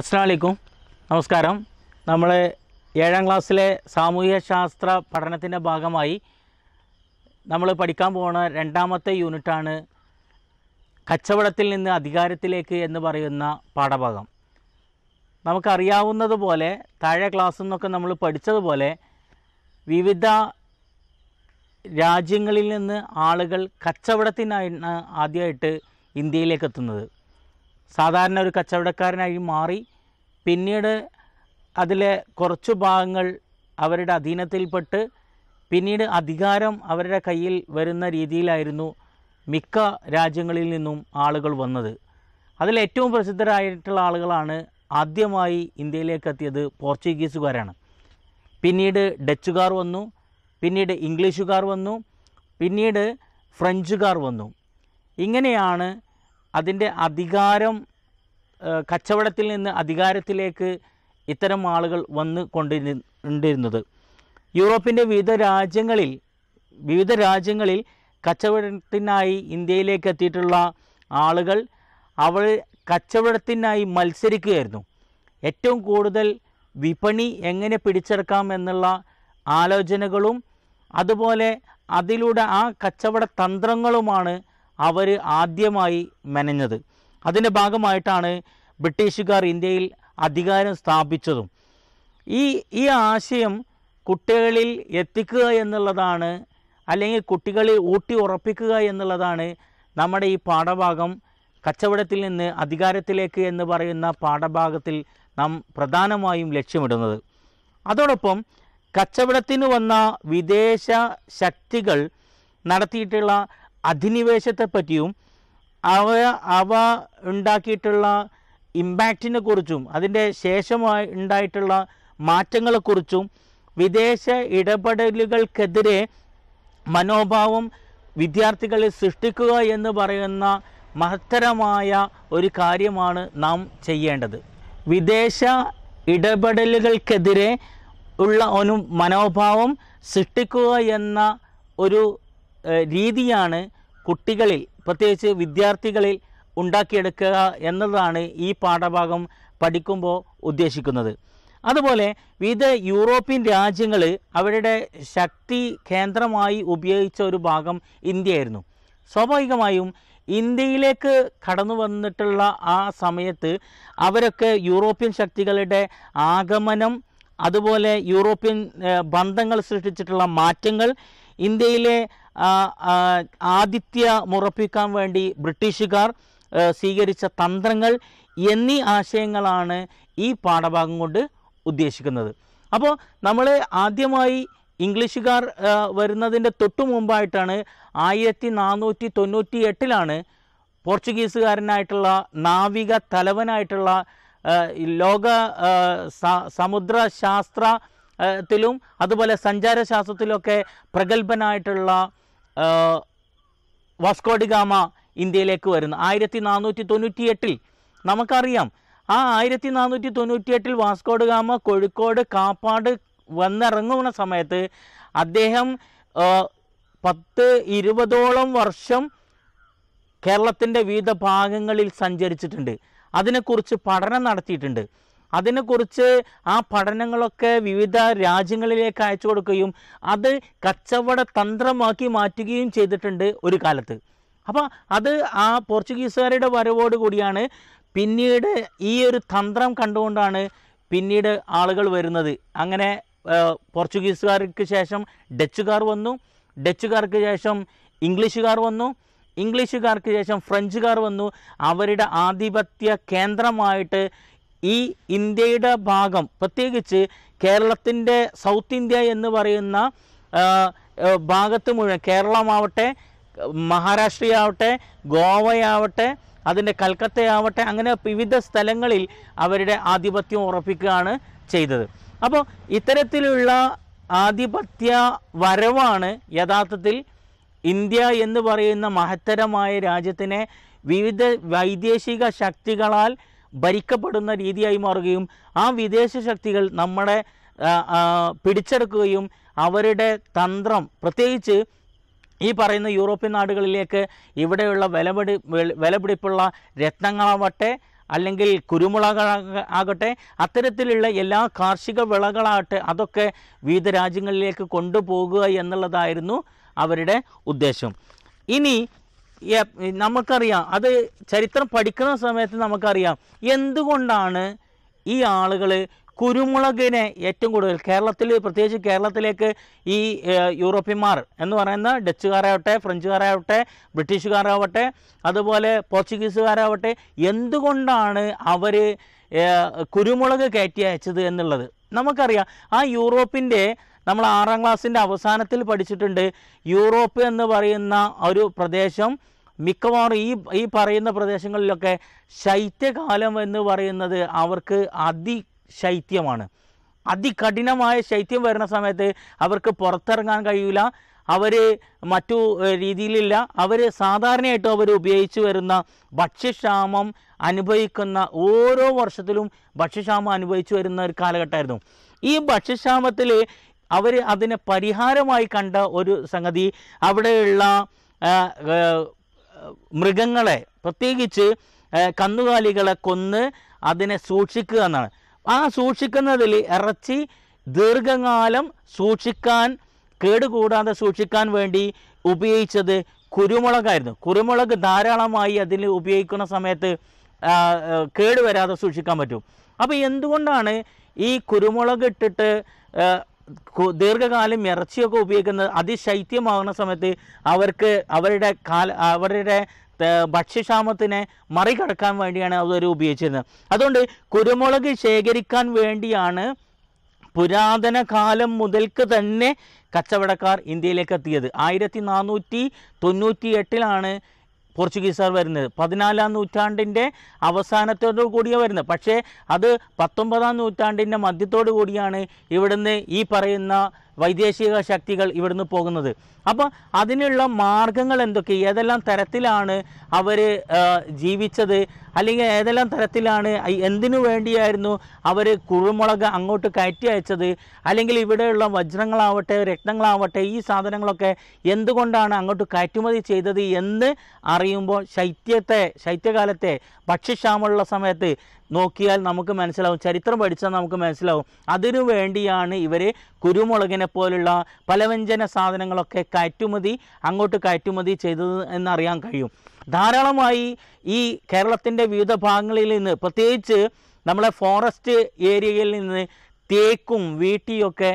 അസ്സാമലൈക്കും നമസ്കാരം നമ്മൾ ഏഴാം ക്ലാസ്സിലെ സാമൂഹ്യ ശാസ്ത്ര പഠനത്തിൻ്റെ ഭാഗമായി നമ്മൾ പഠിക്കാൻ പോകുന്ന രണ്ടാമത്തെ യൂണിറ്റാണ് കച്ചവടത്തിൽ നിന്ന് അധികാരത്തിലേക്ക് എന്ന് പറയുന്ന പാഠഭാഗം നമുക്കറിയാവുന്നതുപോലെ താഴെ ക്ലാസ്സിൽ നിന്നൊക്കെ നമ്മൾ പഠിച്ചതുപോലെ വിവിധ രാജ്യങ്ങളിൽ നിന്ന് ആളുകൾ കച്ചവടത്തിനാണ് ആദ്യമായിട്ട് ഇന്ത്യയിലേക്ക് എത്തുന്നത് സാധാരണ ഒരു കച്ചവടക്കാരനായി മാറി പിന്നീട് അതിലെ കുറച്ചു ഭാഗങ്ങൾ അവരുടെ അധീനത്തിൽപ്പെട്ട് പിന്നീട് അധികാരം അവരുടെ കയ്യിൽ വരുന്ന രീതിയിലായിരുന്നു മിക്ക രാജ്യങ്ങളിൽ നിന്നും ആളുകൾ വന്നത് അതിൽ ഏറ്റവും പ്രസിദ്ധരായിട്ടുള്ള ആളുകളാണ് ആദ്യമായി ഇന്ത്യയിലേക്ക് എത്തിയത് പോർച്ചുഗീസുകാരാണ് പിന്നീട് ഡച്ചുകാർ വന്നു പിന്നീട് ഇംഗ്ലീഷുകാർ വന്നു പിന്നീട് ഫ്രഞ്ചുകാർ വന്നു ഇങ്ങനെയാണ് അതിൻ്റെ അധികാരം കച്ചവടത്തിൽ നിന്ന് അധികാരത്തിലേക്ക് ഇത്തരം ആളുകൾ വന്ന് കൊണ്ടിരുന്നത് യൂറോപ്പിൻ്റെ വിവിധ രാജ്യങ്ങളിൽ വിവിധ രാജ്യങ്ങളിൽ കച്ചവടത്തിനായി ഇന്ത്യയിലേക്ക് എത്തിയിട്ടുള്ള ആളുകൾ അവർ കച്ചവടത്തിനായി മത്സരിക്കുകയായിരുന്നു ഏറ്റവും കൂടുതൽ വിപണി എങ്ങനെ പിടിച്ചെടുക്കാം എന്നുള്ള ആലോചനകളും അതുപോലെ അതിലൂടെ ആ കച്ചവട തന്ത്രങ്ങളുമാണ് അവർ ആദ്യമായി മെനഞ്ഞത് അതിൻ്റെ ഭാഗമായിട്ടാണ് ബ്രിട്ടീഷുകാർ ഇന്ത്യയിൽ അധികാരം സ്ഥാപിച്ചതും ഈ ഈ ആശയം കുട്ടികളിൽ എത്തിക്കുക എന്നുള്ളതാണ് അല്ലെങ്കിൽ കുട്ടികളെ ഊട്ടി ഉറപ്പിക്കുക എന്നുള്ളതാണ് നമ്മുടെ ഈ പാഠഭാഗം കച്ചവടത്തിൽ നിന്ന് അധികാരത്തിലേക്ക് എന്ന് പറയുന്ന പാഠഭാഗത്തിൽ നാം പ്രധാനമായും ലക്ഷ്യമിടുന്നത് അതോടൊപ്പം കച്ചവടത്തിന് വന്ന വിദേശ ശക്തികൾ നടത്തിയിട്ടുള്ള അധിനിവേശത്തെപ്പറ്റിയും അവ അവ ഉണ്ടാക്കിയിട്ടുള്ള ഇമ്പാക്റ്റിനെ കുറിച്ചും അതിൻ്റെ ശേഷമായി ഉണ്ടായിട്ടുള്ള മാറ്റങ്ങളെക്കുറിച്ചും വിദേശ ഇടപെടലുകൾക്കെതിരെ മനോഭാവം വിദ്യാർത്ഥികളെ സൃഷ്ടിക്കുക എന്ന് പറയുന്ന മഹത്തരമായ ഒരു കാര്യമാണ് നാം ചെയ്യേണ്ടത് വിദേശ ഇടപെടലുകൾക്കെതിരെ ഉള്ള ഒരു മനോഭാവം സൃഷ്ടിക്കുക എന്ന ഒരു രീതിയാണ് കുട്ടികളിൽ പ്രത്യേകിച്ച് വിദ്യാർത്ഥികളിൽ ഉണ്ടാക്കിയെടുക്കുക എന്നതാണ് ഈ പാഠഭാഗം പഠിക്കുമ്പോൾ ഉദ്ദേശിക്കുന്നത് അതുപോലെ വിവിധ യൂറോപ്യൻ രാജ്യങ്ങൾ അവരുടെ ശക്തി കേന്ദ്രമായി ഉപയോഗിച്ച ഒരു ഭാഗം ഇന്ത്യയായിരുന്നു സ്വാഭാവികമായും ഇന്ത്യയിലേക്ക് കടന്നു വന്നിട്ടുള്ള ആ സമയത്ത് അവരൊക്കെ യൂറോപ്യൻ ശക്തികളുടെ ആഗമനം അതുപോലെ യൂറോപ്യൻ ബന്ധങ്ങൾ സൃഷ്ടിച്ചിട്ടുള്ള മാറ്റങ്ങൾ ഇന്ത്യയിലെ ആദിത്യ മുറപ്പിക്കാൻ വേണ്ടി ബ്രിട്ടീഷുകാർ സ്വീകരിച്ച തന്ത്രങ്ങൾ എന്നീ ആശയങ്ങളാണ് ഈ പാഠഭാഗം കൊണ്ട് ഉദ്ദേശിക്കുന്നത് അപ്പോൾ നമ്മൾ ആദ്യമായി ഇംഗ്ലീഷുകാർ വരുന്നതിൻ്റെ തൊട്ടു മുമ്പായിട്ടാണ് ആയിരത്തി നാനൂറ്റി തൊണ്ണൂറ്റി എട്ടിലാണ് പോർച്ചുഗീസുകാരനായിട്ടുള്ള നാവിക തലവനായിട്ടുള്ള ലോക സമുദ്ര ശാസ്ത്രത്തിലും അതുപോലെ സഞ്ചാരശാസ്ത്രത്തിലുമൊക്കെ പ്രഗത്ഭനായിട്ടുള്ള വാസ്കോഡിഗാമ ഇന്ത്യയിലേക്ക് വരുന്നു ആയിരത്തി നാനൂറ്റി എട്ടിൽ നമുക്കറിയാം ആ ആയിരത്തി നാനൂറ്റി എട്ടിൽ വാസ്കോഡഗാമ കോഴിക്കോട് കാപ്പാട് വന്നിറങ്ങുന്ന സമയത്ത് അദ്ദേഹം പത്ത് ഇരുപതോളം വർഷം കേരളത്തിൻ്റെ വിവിധ ഭാഗങ്ങളിൽ സഞ്ചരിച്ചിട്ടുണ്ട് അതിനെക്കുറിച്ച് പഠനം നടത്തിയിട്ടുണ്ട് അതിനെക്കുറിച്ച് ആ പഠനങ്ങളൊക്കെ വിവിധ രാജ്യങ്ങളിലേക്ക് അയച്ചു കൊടുക്കുകയും അത് കച്ചവട തന്ത്രമാക്കി മാറ്റുകയും ചെയ്തിട്ടുണ്ട് ഒരു കാലത്ത് അപ്പോൾ അത് ആ പോർച്ചുഗീസുകാരുടെ കൂടിയാണ് പിന്നീട് ഈ ഒരു തന്ത്രം കണ്ടുകൊണ്ടാണ് പിന്നീട് ആളുകൾ വരുന്നത് അങ്ങനെ പോർച്ചുഗീസുകാർക്ക് ശേഷം ഡച്ചുകാർ വന്നു ഡച്ചുകാർക്ക് ശേഷം ഇംഗ്ലീഷുകാർ വന്നു ഇംഗ്ലീഷുകാർക്ക് ശേഷം ഫ്രഞ്ചുകാർ വന്നു അവരുടെ ആധിപത്യ കേന്ദ്രമായിട്ട് ഈ ഇന്ത്യയുടെ ഭാഗം പ്രത്യേകിച്ച് കേരളത്തിൻ്റെ സൗത്ത് ഇന്ത്യ എന്ന് പറയുന്ന ഭാഗത്ത് മുഴുവൻ കേരളമാവട്ടെ മഹാരാഷ്ട്രയാവട്ടെ ഗോവയാവട്ടെ അതിൻ്റെ കൽക്കത്തയാവട്ടെ അങ്ങനെ വിവിധ സ്ഥലങ്ങളിൽ അവരുടെ ആധിപത്യം ഉറപ്പിക്കുകയാണ് ചെയ്തത് അപ്പോൾ ഇത്തരത്തിലുള്ള ആധിപത്യ വരവാണ് യഥാർത്ഥത്തിൽ ഇന്ത്യ എന്ന് പറയുന്ന മഹത്തരമായ രാജ്യത്തിനെ വിവിധ വൈദേശിക ശക്തികളാൽ ഭരിക്കപ്പെടുന്ന രീതിയായി മാറുകയും ആ വിദേശ ശക്തികൾ നമ്മുടെ പിടിച്ചെടുക്കുകയും അവരുടെ തന്ത്രം പ്രത്യേകിച്ച് ഈ പറയുന്ന യൂറോപ്യൻ നാടുകളിലേക്ക് ഇവിടെയുള്ള വിലപിടി വിലപിടിപ്പുള്ള രത്നങ്ങളാവട്ടെ അല്ലെങ്കിൽ കുരുമുളക ആകട്ടെ അത്തരത്തിലുള്ള എല്ലാ കാർഷിക വിളകളാകട്ടെ അതൊക്കെ വിവിധ രാജ്യങ്ങളിലേക്ക് കൊണ്ടുപോകുക എന്നുള്ളതായിരുന്നു അവരുടെ ഉദ്ദേശം ഇനി നമുക്കറിയാം അത് ചരിത്രം പഠിക്കുന്ന സമയത്ത് നമുക്കറിയാം എന്തുകൊണ്ടാണ് ഈ ആളുകൾ കുരുമുളകിനെ ഏറ്റവും കൂടുതൽ കേരളത്തിൽ പ്രത്യേകിച്ച് കേരളത്തിലേക്ക് ഈ യൂറോപ്യന്മാർ എന്ന് പറയുന്ന ഡച്ചുകാരാവട്ടെ ഫ്രഞ്ചുകാരാവട്ടെ ബ്രിട്ടീഷുകാരാവട്ടെ അതുപോലെ പോർച്ചുഗീസുകാരാവട്ടെ എന്തുകൊണ്ടാണ് അവർ കുരുമുളക് കയറ്റി അയച്ചത് എന്നുള്ളത് നമുക്കറിയാം ആ യൂറോപ്പിൻ്റെ നമ്മൾ ആറാം ക്ലാസ്സിൻ്റെ അവസാനത്തിൽ പഠിച്ചിട്ടുണ്ട് യൂറോപ്പ് എന്ന് പറയുന്ന ഒരു പ്രദേശം മിക്കവാറും ഈ ഈ പറയുന്ന പ്രദേശങ്ങളിലൊക്കെ ശൈത്യകാലം എന്ന് പറയുന്നത് അവർക്ക് അതിശൈത്യമാണ് അതികഠിനമായ ശൈത്യം വരുന്ന സമയത്ത് അവർക്ക് പുറത്തിറങ്ങാൻ കഴിയില്ല അവർ മറ്റു രീതിയിലില്ല അവർ സാധാരണയായിട്ടും അവർ ഉപയോഗിച്ച് വരുന്ന ഭക്ഷ്യക്ഷാമം അനുഭവിക്കുന്ന ഓരോ വർഷത്തിലും ഭക്ഷ്യക്ഷാമം അനുഭവിച്ചു വരുന്ന ഒരു കാലഘട്ടമായിരുന്നു ഈ ഭക്ഷ്യക്ഷാമത്തിൽ അവർ അതിനെ പരിഹാരമായി കണ്ട ഒരു സംഗതി അവിടെയുള്ള മൃഗങ്ങളെ പ്രത്യേകിച്ച് കന്നുകാലികളെ കൊന്ന് അതിനെ സൂക്ഷിക്കുക എന്നാണ് ആ സൂക്ഷിക്കുന്നതിൽ ഇറച്ചി ദീർഘകാലം സൂക്ഷിക്കാൻ കേടുകൂടാതെ സൂക്ഷിക്കാൻ വേണ്ടി ഉപയോഗിച്ചത് കുരുമുളകായിരുന്നു കുരുമുളക് ധാരാളമായി അതിൽ ഉപയോഗിക്കുന്ന സമയത്ത് കേടുവരാതെ സൂക്ഷിക്കാൻ പറ്റും അപ്പോൾ എന്തുകൊണ്ടാണ് ഈ കുരുമുളക് ഇട്ടിട്ട് ദീർഘകാലം ഇറച്ചിയൊക്കെ ഉപയോഗിക്കുന്നത് അതിശൈത്യമാകുന്ന സമയത്ത് അവർക്ക് അവരുടെ കാല അവരുടെ ഭക്ഷ്യക്ഷാമത്തിനെ മറികടക്കാൻ വേണ്ടിയാണ് അവർ ഉപയോഗിച്ചിരുന്നത് അതുകൊണ്ട് കുരുമുളക് ശേഖരിക്കാൻ വേണ്ടിയാണ് പുരാതന കാലം മുതൽക്ക് തന്നെ കച്ചവടക്കാർ ഇന്ത്യയിലേക്ക് എത്തിയത് ആയിരത്തി നാനൂറ്റി തൊണ്ണൂറ്റി എട്ടിലാണ് പോർച്ചുഗീസുകാർ വരുന്നത് പതിനാലാം നൂറ്റാണ്ടിൻ്റെ അവസാനത്തോടു കൂടിയാണ് വരുന്നത് പക്ഷേ അത് പത്തൊമ്പതാം നൂറ്റാണ്ടിൻ്റെ മധ്യത്തോടു കൂടിയാണ് ഇവിടുന്ന് ഈ പറയുന്ന വൈദേശിക ശക്തികൾ ഇവിടുന്ന് പോകുന്നത് അപ്പോൾ അതിനുള്ള മാർഗങ്ങൾ എന്തൊക്കെ ഏതെല്ലാം തരത്തിലാണ് അവർ ജീവിച്ചത് അല്ലെങ്കിൽ ഏതെല്ലാം തരത്തിലാണ് എന്തിനു വേണ്ടിയായിരുന്നു അവർ കുരുമുളക് അങ്ങോട്ട് കയറ്റി അയച്ചത് അല്ലെങ്കിൽ ഇവിടെയുള്ള വജ്രങ്ങളാവട്ടെ രക്തങ്ങളാവട്ടെ ഈ സാധനങ്ങളൊക്കെ എന്തുകൊണ്ടാണ് അങ്ങോട്ട് കയറ്റുമതി ചെയ്തത് എന്ന് അറിയുമ്പോൾ ശൈത്യത്തെ ശൈത്യകാലത്തെ ഭക്ഷ്യക്ഷാമമുള്ള സമയത്ത് നോക്കിയാൽ നമുക്ക് മനസ്സിലാവും ചരിത്രം പഠിച്ചാൽ നമുക്ക് മനസ്സിലാവും അതിനു വേണ്ടിയാണ് ഇവർ കുരുമുളകിനെ പോലുള്ള പലവ്യഞ്ജന സാധനങ്ങളൊക്കെ കയറ്റുമതി അങ്ങോട്ട് കയറ്റുമതി ചെയ്തത് എന്നറിയാൻ കഴിയും ധാരാളമായി ഈ കേരളത്തിൻ്റെ വിവിധ ഭാഗങ്ങളിൽ നിന്ന് പ്രത്യേകിച്ച് നമ്മളെ ഫോറസ്റ്റ് ഏരിയയിൽ നിന്ന് തേക്കും വീട്ടിയൊക്കെ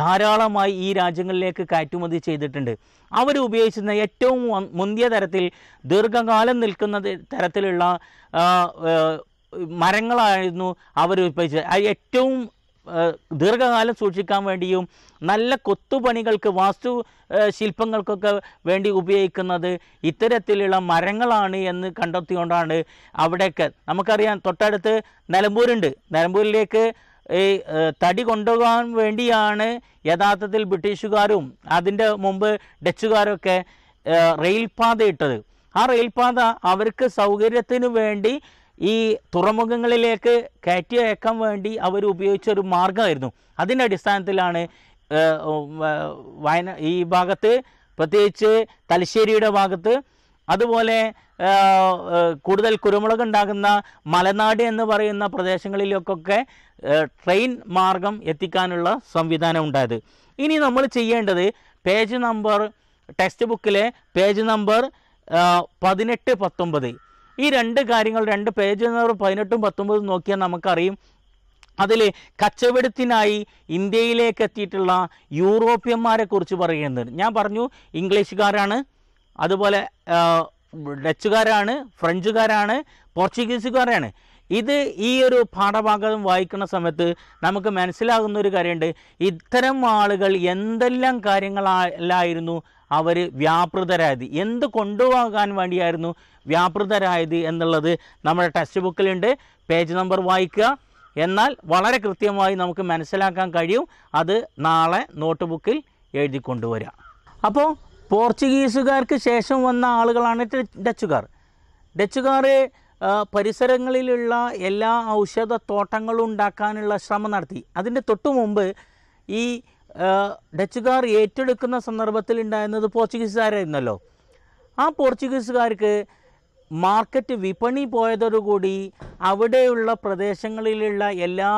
ധാരാളമായി ഈ രാജ്യങ്ങളിലേക്ക് കയറ്റുമതി ചെയ്തിട്ടുണ്ട് അവർ ഉപയോഗിച്ചിരുന്ന ഏറ്റവും മുന്തിയ തരത്തിൽ ദീർഘകാലം നിൽക്കുന്ന തരത്തിലുള്ള മരങ്ങളായിരുന്നു അവർ ഉപയോഗിച്ചത് ഏറ്റവും ദീർഘകാലം സൂക്ഷിക്കാൻ വേണ്ടിയും നല്ല കൊത്തുപണികൾക്ക് വാസ്തു ശില്പങ്ങൾക്കൊക്കെ വേണ്ടി ഉപയോഗിക്കുന്നത് ഇത്തരത്തിലുള്ള മരങ്ങളാണ് എന്ന് കണ്ടെത്തിക്കൊണ്ടാണ് അവിടെയൊക്കെ നമുക്കറിയാം തൊട്ടടുത്ത് നിലമ്പൂരുണ്ട് നിലമ്പൂരിലേക്ക് ഈ തടി കൊണ്ടുപോകാൻ വേണ്ടിയാണ് യഥാർത്ഥത്തിൽ ബ്രിട്ടീഷുകാരും അതിൻ്റെ മുമ്പ് ഡച്ചുകാരൊക്കെ റെയിൽപാത ഇട്ടത് ആ റെയിൽപാത അവർക്ക് സൗകര്യത്തിനു വേണ്ടി ഈ തുറമുഖങ്ങളിലേക്ക് കയറ്റി അയക്കാൻ വേണ്ടി അവർ ഉപയോഗിച്ച ഒരു മാർഗമായിരുന്നു അതിൻ്റെ അടിസ്ഥാനത്തിലാണ് വയന ഈ ഭാഗത്ത് പ്രത്യേകിച്ച് തലശ്ശേരിയുടെ ഭാഗത്ത് അതുപോലെ കൂടുതൽ കുരുമുളക് ഉണ്ടാകുന്ന മലനാട് എന്ന് പറയുന്ന പ്രദേശങ്ങളിലേക്കൊക്കെ ട്രെയിൻ മാർഗം എത്തിക്കാനുള്ള സംവിധാനം ഉണ്ടായത് ഇനി നമ്മൾ ചെയ്യേണ്ടത് പേജ് നമ്പർ ടെക്സ്റ്റ് ബുക്കിലെ പേജ് നമ്പർ പതിനെട്ട് പത്തൊമ്പത് ഈ രണ്ട് കാര്യങ്ങൾ രണ്ട് പേജ് നമ്പർ പതിനെട്ടും പത്തൊമ്പതും നോക്കിയാൽ നമുക്കറിയും അതിൽ കച്ചവടത്തിനായി ഇന്ത്യയിലേക്ക് എത്തിയിട്ടുള്ള യൂറോപ്യന്മാരെ കുറിച്ച് പറയുന്നുണ്ട് ഞാൻ പറഞ്ഞു ഇംഗ്ലീഷുകാരാണ് അതുപോലെ ഡച്ചുകാരാണ് ഫ്രഞ്ചുകാരാണ് പോർച്ചുഗീസുകാരാണ് ഇത് ഈ ഒരു പാഠഭാഗം വായിക്കുന്ന സമയത്ത് നമുക്ക് മനസ്സിലാകുന്ന ഒരു കാര്യമുണ്ട് ഇത്തരം ആളുകൾ എന്തെല്ലാം കാര്യങ്ങളല്ലായിരുന്നു അവർ വ്യാപൃതരായത് എന്ത് കൊണ്ടുപോകാൻ വേണ്ടിയായിരുന്നു വ്യാപൃതരായത് എന്നുള്ളത് നമ്മുടെ ടെക്സ്റ്റ് ബുക്കിലുണ്ട് പേജ് നമ്പർ വായിക്കുക എന്നാൽ വളരെ കൃത്യമായി നമുക്ക് മനസ്സിലാക്കാൻ കഴിയും അത് നാളെ നോട്ട് ബുക്കിൽ എഴുതി കൊണ്ടുവരിക അപ്പോൾ പോർച്ചുഗീസുകാർക്ക് ശേഷം വന്ന ആളുകളാണ് ഡച്ചുകാർ ഡച്ചുകാർ പരിസരങ്ങളിലുള്ള എല്ലാ തോട്ടങ്ങളും ഉണ്ടാക്കാനുള്ള ശ്രമം നടത്തി അതിൻ്റെ തൊട്ടു മുമ്പ് ഈ ഡച്ചുകാർ ഏറ്റെടുക്കുന്ന സന്ദർഭത്തിൽ ഉണ്ടായിരുന്നത് പോർച്ചുഗീസുകാരായിരുന്നല്ലോ ആ പോർച്ചുഗീസുകാർക്ക് മാർക്കറ്റ് വിപണി പോയതോടുകൂടി അവിടെയുള്ള പ്രദേശങ്ങളിലുള്ള എല്ലാ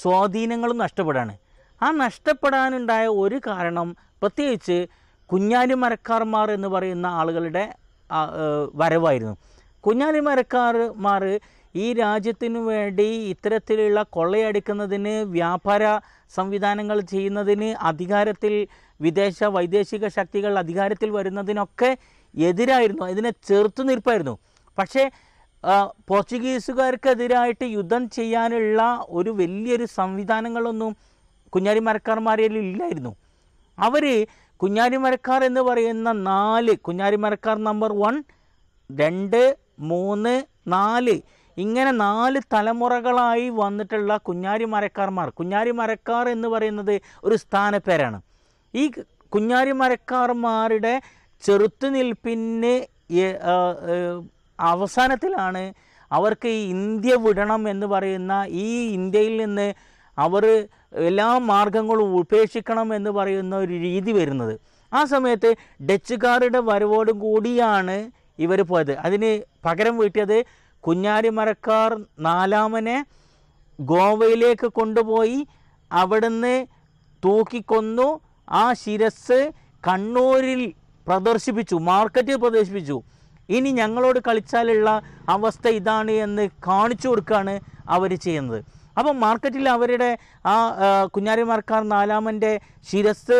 സ്വാധീനങ്ങളും നഷ്ടപ്പെടാണ് ആ നഷ്ടപ്പെടാനുണ്ടായ ഒരു കാരണം പ്രത്യേകിച്ച് കുഞ്ഞാലി മരക്കാർമാർ എന്ന് പറയുന്ന ആളുകളുടെ വരവായിരുന്നു കുഞ്ഞാലി മരക്കാർമാർ ഈ രാജ്യത്തിനു വേണ്ടി ഇത്തരത്തിലുള്ള കൊള്ളയടിക്കുന്നതിന് വ്യാപാര സംവിധാനങ്ങൾ ചെയ്യുന്നതിന് അധികാരത്തിൽ വിദേശ വൈദേശിക ശക്തികൾ അധികാരത്തിൽ വരുന്നതിനൊക്കെ എതിരായിരുന്നു അതിനെ ചെറുത്തു നിൽപ്പായിരുന്നു പക്ഷേ പോർച്ചുഗീസുകാർക്കെതിരായിട്ട് യുദ്ധം ചെയ്യാനുള്ള ഒരു വലിയൊരു സംവിധാനങ്ങളൊന്നും കുഞ്ഞാലി മരക്കാർമാരിൽ ഇല്ലായിരുന്നു അവർ മരക്കാർ എന്ന് പറയുന്ന നാല് മരക്കാർ നമ്പർ വൺ രണ്ട് മൂന്ന് നാല് ഇങ്ങനെ നാല് തലമുറകളായി വന്നിട്ടുള്ള മരക്കാർമാർ കുഞ്ഞാരി മരക്കാർ എന്ന് പറയുന്നത് ഒരു സ്ഥാനപ്പേരാണ് ഈ മരക്കാർമാരുടെ ചെറുത്തുനിൽപ്പിന് അവസാനത്തിലാണ് അവർക്ക് ഈ ഇന്ത്യ വിടണം എന്ന് പറയുന്ന ഈ ഇന്ത്യയിൽ നിന്ന് അവർ എല്ലാ മാർഗങ്ങളും ഉപേക്ഷിക്കണം എന്ന് പറയുന്ന ഒരു രീതി വരുന്നത് ആ സമയത്ത് ഡച്ചുകാരുടെ വരവോടും കൂടിയാണ് ഇവർ പോയത് അതിന് പകരം വീട്ടിയത് കുഞ്ഞാലിമരക്കാർ നാലാമനെ ഗോവയിലേക്ക് കൊണ്ടുപോയി അവിടുന്ന് തൂക്കിക്കൊന്നു ആ ശിരസ് കണ്ണൂരിൽ പ്രദർശിപ്പിച്ചു മാർക്കറ്റിൽ പ്രദർശിപ്പിച്ചു ഇനി ഞങ്ങളോട് കളിച്ചാലുള്ള അവസ്ഥ ഇതാണ് എന്ന് കാണിച്ചു കൊടുക്കുകയാണ് അവർ ചെയ്യുന്നത് അപ്പം മാർക്കറ്റിൽ അവരുടെ ആ കുഞ്ഞാരിമാർക്കാർ നാലാമൻ്റെ ശിരസ്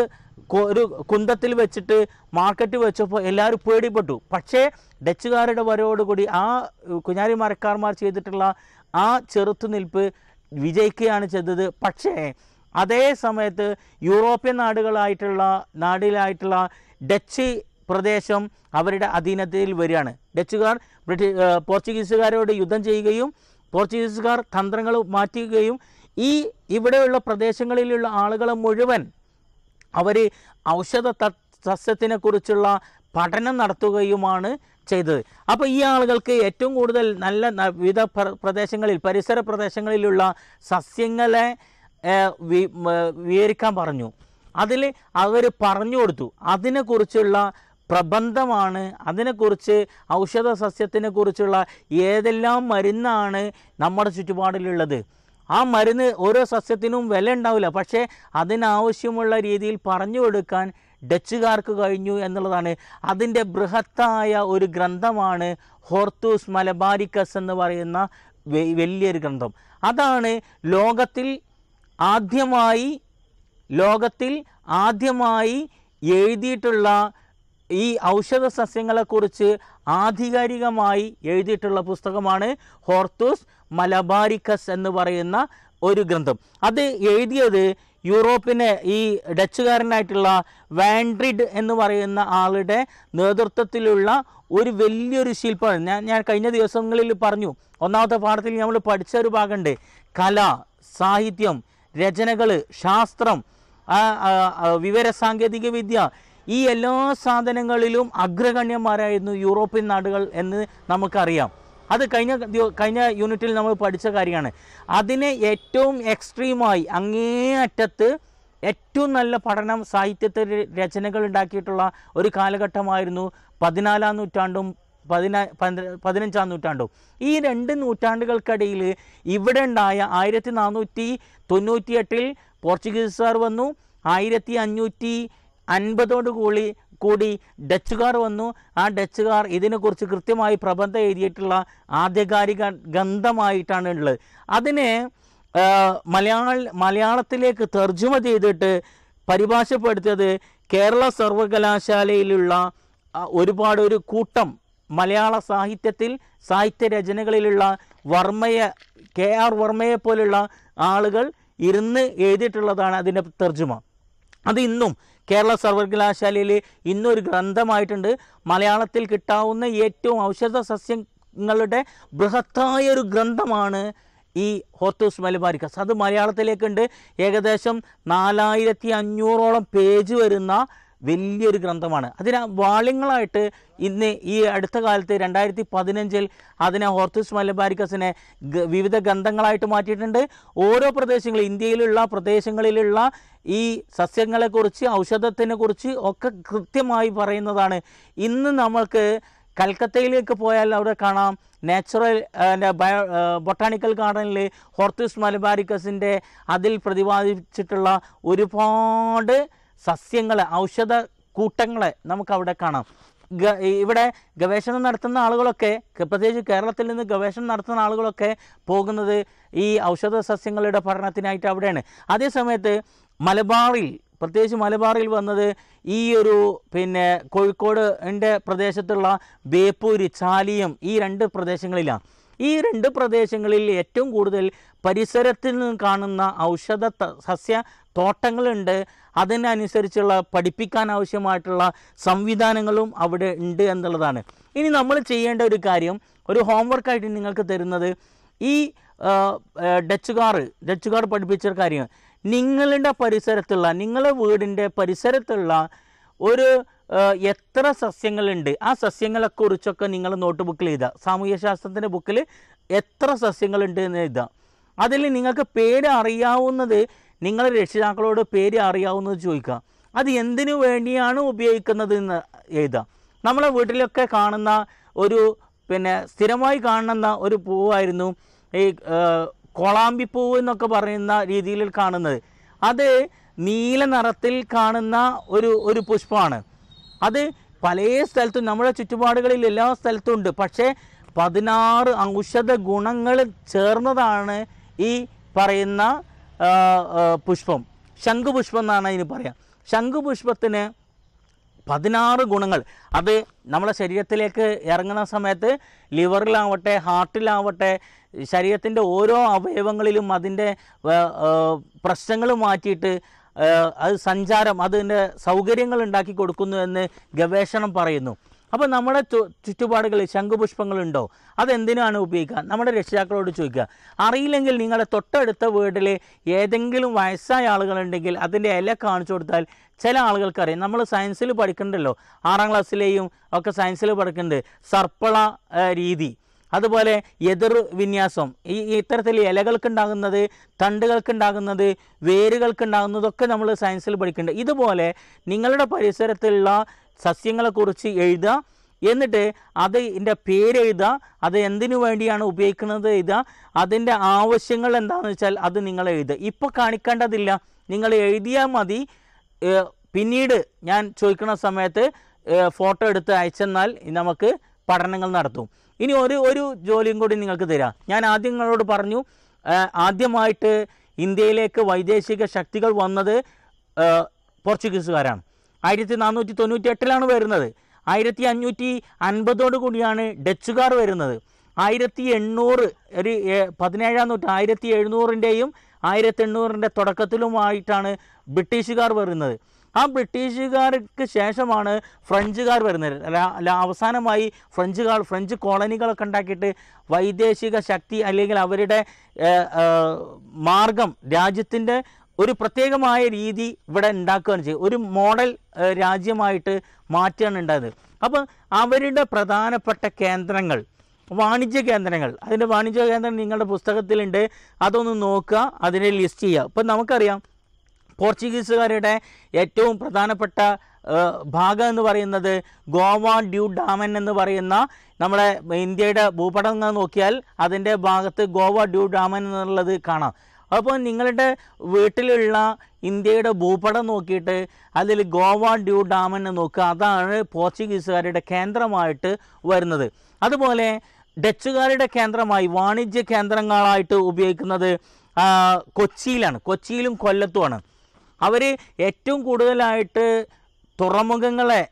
ഒരു കുന്തത്തിൽ വെച്ചിട്ട് മാർക്കറ്റ് വെച്ചപ്പോൾ എല്ലാവരും പേടിപ്പെട്ടു പക്ഷേ ഡച്ചുകാരുടെ വരവോടുകൂടി ആ കുഞ്ഞാരിമാരക്കാർമാർ ചെയ്തിട്ടുള്ള ആ ചെറുത്തുനിൽപ്പ് വിജയിക്കുകയാണ് ചെയ്തത് പക്ഷേ അതേ സമയത്ത് യൂറോപ്യൻ നാടുകളായിട്ടുള്ള നാടിലായിട്ടുള്ള ഡച്ച് പ്രദേശം അവരുടെ അധീനതയിൽ വരികയാണ് ഡച്ചുകാർ ബ്രിട്ടീഷ് പോർച്ചുഗീസുകാരോട് യുദ്ധം ചെയ്യുകയും പോർച്ചുഗീസുകാർ തന്ത്രങ്ങൾ മാറ്റുകയും ഈ ഇവിടെയുള്ള പ്രദേശങ്ങളിലുള്ള ആളുകളെ മുഴുവൻ അവർ ഔഷധ സസ്യത്തിനെക്കുറിച്ചുള്ള പഠനം നടത്തുകയുമാണ് ചെയ്തത് അപ്പോൾ ഈ ആളുകൾക്ക് ഏറ്റവും കൂടുതൽ നല്ല വിവിധ പ്രദേശങ്ങളിൽ പരിസര പ്രദേശങ്ങളിലുള്ള സസ്യങ്ങളെ വിവരിക്കാൻ പറഞ്ഞു അതിൽ അവർ പറഞ്ഞു കൊടുത്തു അതിനെക്കുറിച്ചുള്ള പ്രബന്ധമാണ് അതിനെക്കുറിച്ച് ഔഷധ സസ്യത്തിനെ കുറിച്ചുള്ള ഏതെല്ലാം മരുന്നാണ് നമ്മുടെ ചുറ്റുപാടിലുള്ളത് ആ മരുന്ന് ഓരോ സസ്യത്തിനും വില ഉണ്ടാവില്ല പക്ഷേ അതിനാവശ്യമുള്ള രീതിയിൽ പറഞ്ഞു കൊടുക്കാൻ ഡച്ചുകാർക്ക് കഴിഞ്ഞു എന്നുള്ളതാണ് അതിൻ്റെ ബൃഹത്തായ ഒരു ഗ്രന്ഥമാണ് ഹോർത്തൂസ് മലബാരിക്കസ് എന്ന് പറയുന്ന വലിയൊരു ഗ്രന്ഥം അതാണ് ലോകത്തിൽ ആദ്യമായി ലോകത്തിൽ ആദ്യമായി എഴുതിയിട്ടുള്ള ഈ ഔഷധ സസ്യങ്ങളെക്കുറിച്ച് ആധികാരികമായി എഴുതിയിട്ടുള്ള പുസ്തകമാണ് ഹോർത്തൂസ് മലബാരിക്കസ് എന്ന് പറയുന്ന ഒരു ഗ്രന്ഥം അത് എഴുതിയത് യൂറോപ്പിനെ ഈ ഡച്ചുകാരനായിട്ടുള്ള വാൻഡ്രിഡ് എന്ന് പറയുന്ന ആളുടെ നേതൃത്വത്തിലുള്ള ഒരു വലിയൊരു ശില്പമാണ് ഞാൻ ഞാൻ കഴിഞ്ഞ ദിവസങ്ങളിൽ പറഞ്ഞു ഒന്നാമത്തെ പാഠത്തിൽ നമ്മൾ പഠിച്ച ഒരു ഭാഗമുണ്ട് കല സാഹിത്യം രചനകൾ ശാസ്ത്രം വിവര സാങ്കേതിക വിദ്യ ഈ എല്ലാ സാധനങ്ങളിലും അഗ്രഗണ്യന്മാരായിരുന്നു യൂറോപ്യൻ നാടുകൾ എന്ന് നമുക്കറിയാം അത് കഴിഞ്ഞ കഴിഞ്ഞ യൂണിറ്റിൽ നമ്മൾ പഠിച്ച കാര്യമാണ് അതിനെ ഏറ്റവും എക്സ്ട്രീമായി അറ്റത്ത് ഏറ്റവും നല്ല പഠനം സാഹിത്യത്തിൽ രചനകൾ ഉണ്ടാക്കിയിട്ടുള്ള ഒരു കാലഘട്ടമായിരുന്നു പതിനാലാം നൂറ്റാണ്ടും പതിനാ പതിനഞ്ചാം നൂറ്റാണ്ടും ഈ രണ്ട് നൂറ്റാണ്ടുകൾക്കിടയിൽ ഇവിടെ ഉണ്ടായ ആയിരത്തി നാനൂറ്റി തൊണ്ണൂറ്റിയെട്ടിൽ പോർച്ചുഗീസുകാർ വന്നു ആയിരത്തി അഞ്ഞൂറ്റി അൻപതോട് കൂടി കൂടി ഡച്ചുകാർ വന്നു ആ ഡച്ചുകാർ ഇതിനെക്കുറിച്ച് കൃത്യമായി പ്രബന്ധം എഴുതിയിട്ടുള്ള ആധികാരിക ഗന്ധമായിട്ടാണ് ഉള്ളത് അതിനെ മലയാള മലയാളത്തിലേക്ക് തർജ്ജമ ചെയ്തിട്ട് പരിഭാഷപ്പെടുത്തിയത് കേരള സർവകലാശാലയിലുള്ള ഒരുപാട് ഒരു കൂട്ടം മലയാള സാഹിത്യത്തിൽ സാഹിത്യ രചനകളിലുള്ള വർമ്മയെ കെ ആർ വർമ്മയെ പോലുള്ള ആളുകൾ ഇരുന്ന് എഴുതിയിട്ടുള്ളതാണ് അതിൻ്റെ തർജ്ജമ അത് ഇന്നും കേരള സർവകലാശാലയിൽ ഇന്നൊരു ഗ്രന്ഥമായിട്ടുണ്ട് മലയാളത്തിൽ കിട്ടാവുന്ന ഏറ്റവും ഔഷധ സസ്യങ്ങളുടെ ബൃഹത്തായ ഒരു ഗ്രന്ഥമാണ് ഈ ഹോത്തൂസ് മലബാരിക്കസ് അത് മലയാളത്തിലേക്കുണ്ട് ഏകദേശം നാലായിരത്തി അഞ്ഞൂറോളം പേജ് വരുന്ന വലിയൊരു ഗ്രന്ഥമാണ് അതിന് വാളിങ്ങളായിട്ട് ഇന്ന് ഈ അടുത്ത കാലത്ത് രണ്ടായിരത്തി പതിനഞ്ചിൽ അതിനെ ഹോർത്തിസ് മലബാരിക്കസിനെ വിവിധ ഗന്ധങ്ങളായിട്ട് മാറ്റിയിട്ടുണ്ട് ഓരോ പ്രദേശങ്ങളും ഇന്ത്യയിലുള്ള പ്രദേശങ്ങളിലുള്ള ഈ സസ്യങ്ങളെക്കുറിച്ച് ഔഷധത്തിനെ കുറിച്ച് ഒക്കെ കൃത്യമായി പറയുന്നതാണ് ഇന്ന് നമ്മൾക്ക് കൽക്കത്തയിലേക്ക് പോയാൽ അവിടെ കാണാം നാച്ചുറൽ ബയോ ബൊട്ടാണിക്കൽ ഗാർഡനിൽ ഹോർത്തിസ് മലബാരിക്കസിൻ്റെ അതിൽ പ്രതിപാദിച്ചിട്ടുള്ള ഒരുപാട് സസ്യങ്ങളെ ഔഷധ കൂട്ടങ്ങളെ നമുക്കവിടെ കാണാം ഇവിടെ ഗവേഷണം നടത്തുന്ന ആളുകളൊക്കെ പ്രത്യേകിച്ച് കേരളത്തിൽ നിന്ന് ഗവേഷണം നടത്തുന്ന ആളുകളൊക്കെ പോകുന്നത് ഈ ഔഷധ സസ്യങ്ങളുടെ പഠനത്തിനായിട്ട് അവിടെയാണ് അതേസമയത്ത് മലബാറിൽ പ്രത്യേകിച്ച് മലബാറിൽ വന്നത് ഈ ഒരു പിന്നെ കോഴിക്കോട് എൻ്റെ പ്രദേശത്തുള്ള ബേപ്പൂര് ചാലിയം ഈ രണ്ട് പ്രദേശങ്ങളിലാണ് ഈ രണ്ട് പ്രദേശങ്ങളിൽ ഏറ്റവും കൂടുതൽ പരിസരത്തിൽ നിന്ന് കാണുന്ന ഔഷധ സസ്യ തോട്ടങ്ങളുണ്ട് അതിനനുസരിച്ചുള്ള പഠിപ്പിക്കാൻ ആവശ്യമായിട്ടുള്ള സംവിധാനങ്ങളും അവിടെ ഉണ്ട് എന്നുള്ളതാണ് ഇനി നമ്മൾ ചെയ്യേണ്ട ഒരു കാര്യം ഒരു ഹോംവർക്കായിട്ട് നിങ്ങൾക്ക് തരുന്നത് ഈ ഡച്ചുകാർ ഡച്ചുകാർ പഠിപ്പിച്ച കാര്യം നിങ്ങളുടെ പരിസരത്തുള്ള നിങ്ങളുടെ വീടിൻ്റെ പരിസരത്തുള്ള ഒരു എത്ര സസ്യങ്ങളുണ്ട് ആ സസ്യങ്ങളെക്കുറിച്ചൊക്കെ നിങ്ങൾ നോട്ട് ബുക്കിൽ എഴുതുക സാമൂഹ്യശാസ്ത്രത്തിൻ്റെ ബുക്കിൽ എത്ര സസ്യങ്ങളുണ്ട് എന്ന് എഴുതുക അതിൽ നിങ്ങൾക്ക് പേര് അറിയാവുന്നത് നിങ്ങളുടെ രക്ഷിതാക്കളോട് പേര് അറിയാവുന്നത് ചോദിക്കുക അത് എന്തിനു വേണ്ടിയാണ് ഉപയോഗിക്കുന്നത് എന്ന് എഴുതുക നമ്മളെ വീട്ടിലൊക്കെ കാണുന്ന ഒരു പിന്നെ സ്ഥിരമായി കാണുന്ന ഒരു പൂവായിരുന്നു ഈ പൂവ് എന്നൊക്കെ പറയുന്ന രീതിയിൽ കാണുന്നത് അത് നീല നിറത്തിൽ കാണുന്ന ഒരു ഒരു പുഷ്പമാണ് അത് പല സ്ഥലത്തും നമ്മുടെ ചുറ്റുപാടുകളിൽ എല്ലാ സ്ഥലത്തും ഉണ്ട് പക്ഷേ പതിനാറ് ഔഷധ ഗുണങ്ങൾ ചേർന്നതാണ് ഈ പറയുന്ന പുഷ്പം ശംഖുപുഷ്പം എന്നാണ് അതിന് പറയാം ശംഖുപുഷ്പത്തിന് പതിനാറ് ഗുണങ്ങൾ അത് നമ്മളെ ശരീരത്തിലേക്ക് ഇറങ്ങുന്ന സമയത്ത് ലിവറിലാവട്ടെ ഹാർട്ടിലാവട്ടെ ശരീരത്തിൻ്റെ ഓരോ അവയവങ്ങളിലും അതിൻ്റെ പ്രശ്നങ്ങൾ മാറ്റിയിട്ട് അത് സഞ്ചാരം അതിൻ്റെ സൗകര്യങ്ങൾ ഉണ്ടാക്കി കൊടുക്കുന്നു എന്ന് ഗവേഷണം പറയുന്നു അപ്പോൾ നമ്മുടെ ചുറ്റുപാടുകളിൽ ശംഖുപുഷ്പങ്ങളുണ്ടോ അതെന്തിനാണ് ഉപയോഗിക്കുക നമ്മുടെ രക്ഷിതാക്കളോട് ചോദിക്കുക അറിയില്ലെങ്കിൽ നിങ്ങളുടെ തൊട്ടടുത്ത വീട്ടിൽ ഏതെങ്കിലും വയസ്സായ ആളുകളുണ്ടെങ്കിൽ അതിൻ്റെ ഇല കാണിച്ചു കൊടുത്താൽ ചില ആളുകൾക്കറിയാം നമ്മൾ സയൻസിൽ പഠിക്കണ്ടല്ലോ ആറാം ക്ലാസ്സിലെയും ഒക്കെ സയൻസിൽ പഠിക്കുന്നുണ്ട് സർപ്പള രീതി അതുപോലെ എതിർ വിന്യാസം ഈ ഇത്തരത്തിൽ ഇലകൾക്കുണ്ടാകുന്നത് തണ്ടുകൾക്കുണ്ടാകുന്നത് വേരുകൾക്കുണ്ടാകുന്നതൊക്കെ നമ്മൾ സയൻസിൽ പഠിക്കുന്നുണ്ട് ഇതുപോലെ നിങ്ങളുടെ പരിസരത്തുള്ള സസ്യങ്ങളെക്കുറിച്ച് എഴുതുക എന്നിട്ട് അത് ഇതിൻ്റെ പേരെഴുതുക അത് എന്തിനു വേണ്ടിയാണ് ഉപയോഗിക്കുന്നത് എഴുതുക അതിൻ്റെ ആവശ്യങ്ങൾ എന്താണെന്ന് വെച്ചാൽ അത് നിങ്ങൾ എഴുതുക ഇപ്പോൾ കാണിക്കേണ്ടതില്ല നിങ്ങൾ എഴുതിയാൽ മതി പിന്നീട് ഞാൻ ചോദിക്കുന്ന സമയത്ത് ഫോട്ടോ എടുത്ത് അയച്ചെന്നാൽ നമുക്ക് പഠനങ്ങൾ നടത്തും ഇനി ഒരു ഒരു ജോലിയും കൂടി നിങ്ങൾക്ക് തരാം ഞാൻ ആദ്യം നിങ്ങളോട് പറഞ്ഞു ആദ്യമായിട്ട് ഇന്ത്യയിലേക്ക് വൈദേശിക ശക്തികൾ വന്നത് പോർച്ചുഗീസുകാരാണ് ആയിരത്തി നാനൂറ്റി തൊണ്ണൂറ്റി എട്ടിലാണ് വരുന്നത് ആയിരത്തി അഞ്ഞൂറ്റി അൻപതോടു കൂടിയാണ് ഡച്ചുകാർ വരുന്നത് ആയിരത്തി എണ്ണൂറ് ഒരു പതിനേഴാം നൂറ്റി ആയിരത്തി എഴുന്നൂറിൻ്റെയും ആയിരത്തി എണ്ണൂറിൻ്റെ തുടക്കത്തിലുമായിട്ടാണ് ബ്രിട്ടീഷുകാർ വരുന്നത് ആ ബ്രിട്ടീഷുകാർക്ക് ശേഷമാണ് ഫ്രഞ്ചുകാർ വരുന്നത് അല്ല അവസാനമായി ഫ്രഞ്ചുകാർ ഫ്രഞ്ച് കോളനികളൊക്കെ ഉണ്ടാക്കിയിട്ട് വൈദേശിക ശക്തി അല്ലെങ്കിൽ അവരുടെ മാർഗം രാജ്യത്തിൻ്റെ ഒരു പ്രത്യേകമായ രീതി ഇവിടെ ഉണ്ടാക്കുകയാണ് ചെയ്യും ഒരു മോഡൽ രാജ്യമായിട്ട് മാറ്റുകയാണ് ഉണ്ടായത് അപ്പോൾ അവരുടെ പ്രധാനപ്പെട്ട കേന്ദ്രങ്ങൾ വാണിജ്യ കേന്ദ്രങ്ങൾ അതിൻ്റെ വാണിജ്യ കേന്ദ്രം നിങ്ങളുടെ പുസ്തകത്തിലുണ്ട് അതൊന്ന് നോക്കുക അതിനെ ലിസ്റ്റ് ചെയ്യുക ഇപ്പം നമുക്കറിയാം പോർച്ചുഗീസുകാരുടെ ഏറ്റവും പ്രധാനപ്പെട്ട ഭാഗം എന്ന് പറയുന്നത് ഗോവ ഡ്യൂ ഡാമൻ എന്ന് പറയുന്ന നമ്മുടെ ഇന്ത്യയുടെ ഭൂപടം നോക്കിയാൽ അതിൻ്റെ ഭാഗത്ത് ഗോവ ഡ്യൂ ഡാമൻ എന്നുള്ളത് കാണാം അപ്പോൾ നിങ്ങളുടെ വീട്ടിലുള്ള ഇന്ത്യയുടെ ഭൂപടം നോക്കിയിട്ട് അതിൽ ഗോവ ഡ്യൂ ഡാമൻ നോക്കുക അതാണ് പോർച്ചുഗീസുകാരുടെ കേന്ദ്രമായിട്ട് വരുന്നത് അതുപോലെ ഡച്ചുകാരുടെ കേന്ദ്രമായി വാണിജ്യ കേന്ദ്രങ്ങളായിട്ട് ഉപയോഗിക്കുന്നത് കൊച്ചിയിലാണ് കൊച്ചിയിലും കൊല്ലത്തുമാണ് അവർ ഏറ്റവും കൂടുതലായിട്ട് തുറമുഖങ്ങളെ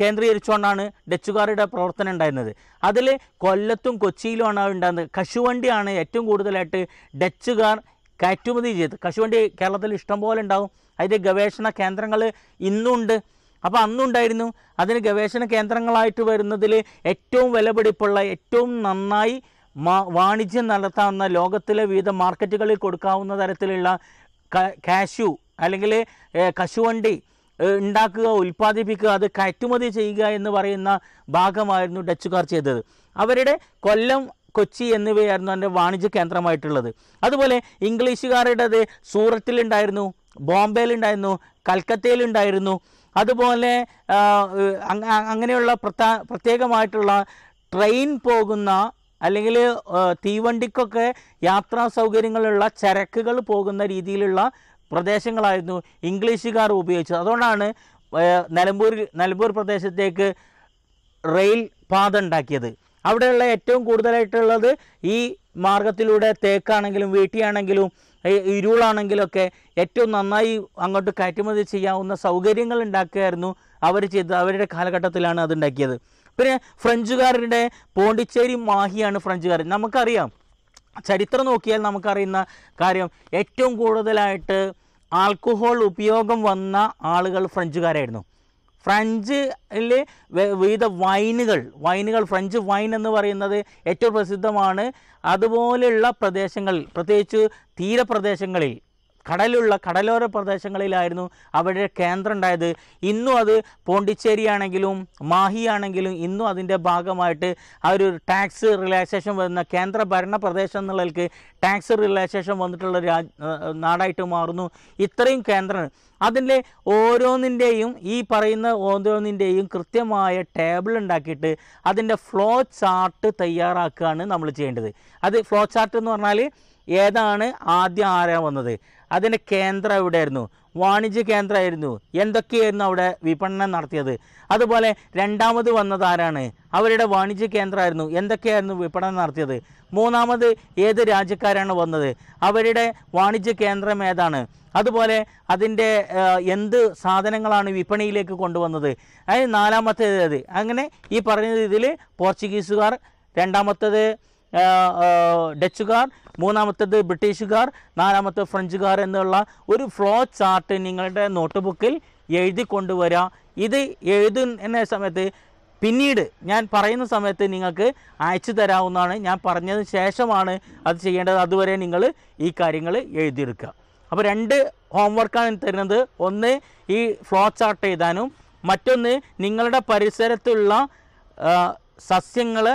കേന്ദ്രീകരിച്ചുകൊണ്ടാണ് ഡച്ചുകാരുടെ പ്രവർത്തനം ഉണ്ടായിരുന്നത് അതിൽ കൊല്ലത്തും കൊച്ചിയിലുമാണ് ഉണ്ടായിരുന്നത് കശുവണ്ടിയാണ് ഏറ്റവും കൂടുതലായിട്ട് ഡച്ചുകാർ കയറ്റുമതി ചെയ്തത് കശുവണ്ടി കേരളത്തിൽ ഇഷ്ടംപോലെ ഉണ്ടാവും അതിൻ്റെ ഗവേഷണ കേന്ദ്രങ്ങൾ ഇന്നുണ്ട് അപ്പോൾ അന്നുണ്ടായിരുന്നു അതിന് ഗവേഷണ കേന്ദ്രങ്ങളായിട്ട് വരുന്നതിൽ ഏറ്റവും വിലപിടിപ്പുള്ള ഏറ്റവും നന്നായി വാണിജ്യം നടത്താവുന്ന ലോകത്തിലെ വിവിധ മാർക്കറ്റുകളിൽ കൊടുക്കാവുന്ന തരത്തിലുള്ള കാഷ്യൂ അല്ലെങ്കിൽ കശുവണ്ടി ഉണ്ടാക്കുക ഉൽപ്പാദിപ്പിക്കുക അത് കയറ്റുമതി ചെയ്യുക എന്ന് പറയുന്ന ഭാഗമായിരുന്നു ഡച്ചുകാർ ചെയ്തത് അവരുടെ കൊല്ലം കൊച്ചി എന്നിവയായിരുന്നു അതിൻ്റെ വാണിജ്യ കേന്ദ്രമായിട്ടുള്ളത് അതുപോലെ ഇംഗ്ലീഷുകാരുടേത് സൂറത്തിലുണ്ടായിരുന്നു ബോംബെയിലുണ്ടായിരുന്നു കൽക്കത്തയിലുണ്ടായിരുന്നു അതുപോലെ അങ്ങനെയുള്ള പ്രത്യേകമായിട്ടുള്ള ട്രെയിൻ പോകുന്ന അല്ലെങ്കിൽ തീവണ്ടിക്കൊക്കെ യാത്രാ സൗകര്യങ്ങളുള്ള ചരക്കുകൾ പോകുന്ന രീതിയിലുള്ള പ്രദേശങ്ങളായിരുന്നു ഇംഗ്ലീഷുകാർ ഉപയോഗിച്ചത് അതുകൊണ്ടാണ് നിലമ്പൂരിൽ നിലമ്പൂർ പ്രദേശത്തേക്ക് റെയിൽ പാത ഉണ്ടാക്കിയത് അവിടെയുള്ള ഏറ്റവും കൂടുതലായിട്ടുള്ളത് ഈ മാർഗത്തിലൂടെ തേക്കാണെങ്കിലും വീട്ടിയാണെങ്കിലും ഇരുളാണെങ്കിലും ഒക്കെ ഏറ്റവും നന്നായി അങ്ങോട്ട് കയറ്റുമതി ചെയ്യാവുന്ന സൗകര്യങ്ങൾ ഉണ്ടാക്കുകയായിരുന്നു അവർ ചെയ്ത് അവരുടെ കാലഘട്ടത്തിലാണ് അതുണ്ടാക്കിയത് പിന്നെ ഫ്രഞ്ചുകാരുടെ പോണ്ടിച്ചേരി മാഹിയാണ് ഫ്രഞ്ചുകാർ നമുക്കറിയാം ചരിത്രം നോക്കിയാൽ നമുക്കറിയുന്ന കാര്യം ഏറ്റവും കൂടുതലായിട്ട് ആൽക്കഹോൾ ഉപയോഗം വന്ന ആളുകൾ ഫ്രഞ്ചുകാരായിരുന്നു ഫ്രഞ്ചിൽ വിവിധ വൈനുകൾ വൈനുകൾ ഫ്രഞ്ച് വൈൻ എന്ന് പറയുന്നത് ഏറ്റവും പ്രസിദ്ധമാണ് അതുപോലെയുള്ള പ്രദേശങ്ങളിൽ പ്രത്യേകിച്ച് തീരപ്രദേശങ്ങളിൽ കടലുള്ള കടലോര പ്രദേശങ്ങളിലായിരുന്നു അവരുടെ കേന്ദ്രം ഉണ്ടായത് ഇന്നും അത് പോണ്ടിച്ചേരി ആണെങ്കിലും മാഹി ആണെങ്കിലും ഇന്നും അതിൻ്റെ ഭാഗമായിട്ട് ആ ഒരു ടാക്സ് റിലാക്സേഷൻ വരുന്ന കേന്ദ്ര ഭരണ പ്രദേശം എന്നുള്ളവർക്ക് ടാക്സ് റിലാക്സേഷൻ വന്നിട്ടുള്ള രാജ് നാടായിട്ട് മാറുന്നു ഇത്രയും കേന്ദ്രമാണ് അതിൻ്റെ ഓരോന്നിൻ്റെയും ഈ പറയുന്ന ഓരോന്നിൻ്റെയും കൃത്യമായ ടേബിൾ ഉണ്ടാക്കിയിട്ട് അതിൻ്റെ ഫ്ലോ ചാർട്ട് തയ്യാറാക്കുകയാണ് നമ്മൾ ചെയ്യേണ്ടത് അത് ഫ്ലോ ചാർട്ട് എന്ന് പറഞ്ഞാൽ ഏതാണ് ആദ്യം ആരാ വന്നത് അതിൻ്റെ കേന്ദ്രം എവിടെയായിരുന്നു വാണിജ്യ കേന്ദ്രമായിരുന്നു എന്തൊക്കെയായിരുന്നു അവിടെ വിപണനം നടത്തിയത് അതുപോലെ രണ്ടാമത് വന്നത് ആരാണ് അവരുടെ വാണിജ്യ കേന്ദ്രമായിരുന്നു എന്തൊക്കെയായിരുന്നു വിപണനം നടത്തിയത് മൂന്നാമത് ഏത് രാജ്യക്കാരാണ് വന്നത് അവരുടെ വാണിജ്യ കേന്ദ്രം ഏതാണ് അതുപോലെ അതിൻ്റെ എന്ത് സാധനങ്ങളാണ് വിപണിയിലേക്ക് കൊണ്ടുവന്നത് അതിന് നാലാമത്തേത് അങ്ങനെ ഈ പറഞ്ഞ രീതിയിൽ പോർച്ചുഗീസുകാർ രണ്ടാമത്തേത് ഡച്ചുകാർ മൂന്നാമത്തേത് ബ്രിട്ടീഷുകാർ നാലാമത്തെ ഫ്രഞ്ചുകാർ എന്നുള്ള ഒരു ഫ്ലോ ചാർട്ട് നിങ്ങളുടെ നോട്ട് ബുക്കിൽ എഴുതി കൊണ്ടുവരിക ഇത് എഴുതുന്ന സമയത്ത് പിന്നീട് ഞാൻ പറയുന്ന സമയത്ത് നിങ്ങൾക്ക് അയച്ചു തരാവുന്നതാണ് ഞാൻ പറഞ്ഞതിന് ശേഷമാണ് അത് ചെയ്യേണ്ടത് അതുവരെ നിങ്ങൾ ഈ കാര്യങ്ങൾ എഴുതിയെടുക്കുക അപ്പോൾ രണ്ട് ഹോംവർക്കാണ് തരുന്നത് ഒന്ന് ഈ ഫ്ലോ ചാർട്ട് എഴുതാനും മറ്റൊന്ന് നിങ്ങളുടെ പരിസരത്തുള്ള സസ്യങ്ങളെ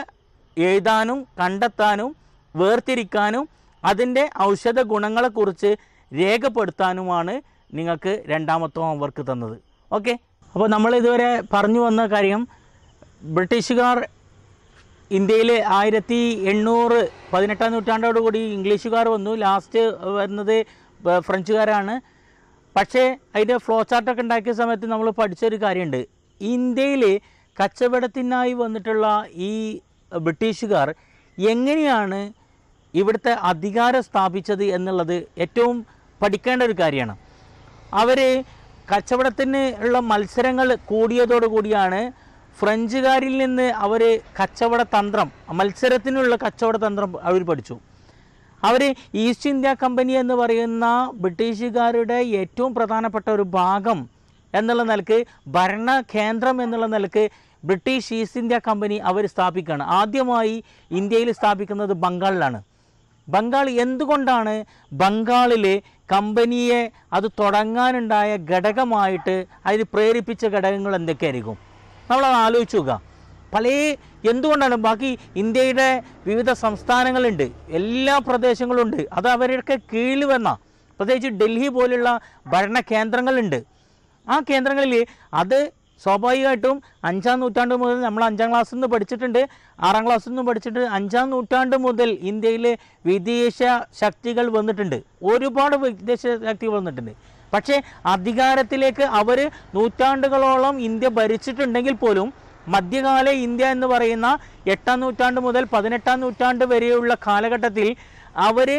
എഴുതാനും കണ്ടെത്താനും വേർതിരിക്കാനും അതിൻ്റെ ഔഷധ ഗുണങ്ങളെക്കുറിച്ച് രേഖപ്പെടുത്താനുമാണ് നിങ്ങൾക്ക് രണ്ടാമത്തെ ഹോംവർക്ക് തന്നത് ഓക്കെ അപ്പോൾ നമ്മൾ ഇതുവരെ പറഞ്ഞു വന്ന കാര്യം ബ്രിട്ടീഷുകാർ ഇന്ത്യയിൽ ആയിരത്തി എണ്ണൂറ് പതിനെട്ടാം നൂറ്റാണ്ടോടുകൂടി ഇംഗ്ലീഷുകാർ വന്നു ലാസ്റ്റ് വരുന്നത് ഫ്രഞ്ചുകാരാണ് പക്ഷേ അതിൻ്റെ ഫ്ലോ ചാർട്ടൊക്കെ ഉണ്ടാക്കിയ സമയത്ത് നമ്മൾ പഠിച്ചൊരു കാര്യമുണ്ട് ഇന്ത്യയിൽ കച്ചവടത്തിനായി വന്നിട്ടുള്ള ഈ ബ്രിട്ടീഷുകാർ എങ്ങനെയാണ് ഇവിടുത്തെ അധികാരം സ്ഥാപിച്ചത് എന്നുള്ളത് ഏറ്റവും പഠിക്കേണ്ട ഒരു കാര്യമാണ് അവർ കച്ചവടത്തിന് ഉള്ള മത്സരങ്ങൾ കൂടിയതോടുകൂടിയാണ് ഫ്രഞ്ചുകാരിൽ നിന്ന് അവർ കച്ചവട തന്ത്രം മത്സരത്തിനുള്ള കച്ചവട തന്ത്രം അവർ പഠിച്ചു അവർ ഈസ്റ്റ് ഇന്ത്യ കമ്പനി എന്ന് പറയുന്ന ബ്രിട്ടീഷുകാരുടെ ഏറ്റവും പ്രധാനപ്പെട്ട ഒരു ഭാഗം എന്നുള്ള നിലക്ക് ഭരണ കേന്ദ്രം എന്നുള്ള നിലക്ക് ബ്രിട്ടീഷ് ഈസ്റ്റ് ഇന്ത്യ കമ്പനി അവർ സ്ഥാപിക്കുകയാണ് ആദ്യമായി ഇന്ത്യയിൽ സ്ഥാപിക്കുന്നത് ബംഗാളിലാണ് ബംഗാൾ എന്തുകൊണ്ടാണ് ബംഗാളിലെ കമ്പനിയെ അത് തുടങ്ങാനുണ്ടായ ഘടകമായിട്ട് അതിന് പ്രേരിപ്പിച്ച ഘടകങ്ങൾ എന്തൊക്കെയായിരിക്കും നമ്മളത് ആലോചിച്ച് നോക്കുക പല എന്തുകൊണ്ടാണ് ബാക്കി ഇന്ത്യയുടെ വിവിധ സംസ്ഥാനങ്ങളുണ്ട് എല്ലാ പ്രദേശങ്ങളുണ്ട് അത് അവരുടെയൊക്കെ കീഴിൽ വന്ന പ്രത്യേകിച്ച് ഡൽഹി പോലുള്ള ഭരണ കേന്ദ്രങ്ങളുണ്ട് ആ കേന്ദ്രങ്ങളിൽ അത് സ്വാഭാവികമായിട്ടും അഞ്ചാം നൂറ്റാണ്ട് മുതൽ നമ്മൾ അഞ്ചാം ക്ലാസ്സിൽ നിന്ന് പഠിച്ചിട്ടുണ്ട് ആറാം ക്ലാസ്സിൽ നിന്ന് പഠിച്ചിട്ട് അഞ്ചാം നൂറ്റാണ്ട് മുതൽ ഇന്ത്യയിൽ വിദേശ ശക്തികൾ വന്നിട്ടുണ്ട് ഒരുപാട് വിദേശ ശക്തികൾ വന്നിട്ടുണ്ട് പക്ഷേ അധികാരത്തിലേക്ക് അവർ നൂറ്റാണ്ടുകളോളം ഇന്ത്യ ഭരിച്ചിട്ടുണ്ടെങ്കിൽ പോലും മധ്യകാല ഇന്ത്യ എന്ന് പറയുന്ന എട്ടാം നൂറ്റാണ്ട് മുതൽ പതിനെട്ടാം നൂറ്റാണ്ട് വരെയുള്ള കാലഘട്ടത്തിൽ അവർ